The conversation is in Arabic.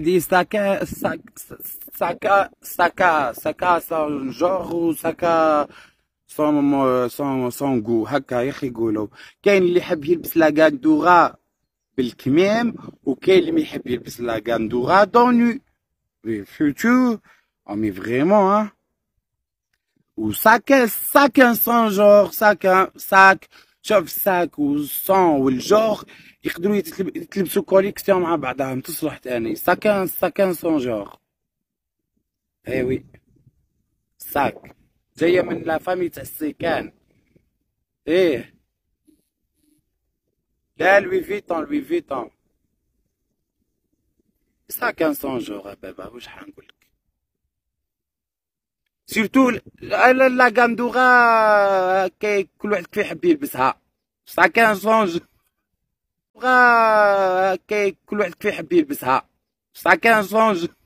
des Saka, Saka, Saka, Saka, son genre Saka, son, son, son goût. هكا يا اخي يقولوا كاين اللي يلبس لا gandoura بالكمام وكاين اللي ما يحب يلبس لا dans le futur on ah, est vraiment hein ou ça saka, son genre saka, sac شوف الساك والصون والجوغ يقدروا يتلبسوا كوليكسيون مع بعضهم تصلح تاني ساكان ساكان سون اي ايوي ساك جايه من لا فامي تاع السيكان ايه لا لوي فيتون لوي فيتون ساكان سون جوغ بابا واش حنقولك سيرتو لا كاندوغا كل واحد كيحب يلبسها بصح كان سونج كل واحد كيحب يلبسها بصح كان سونج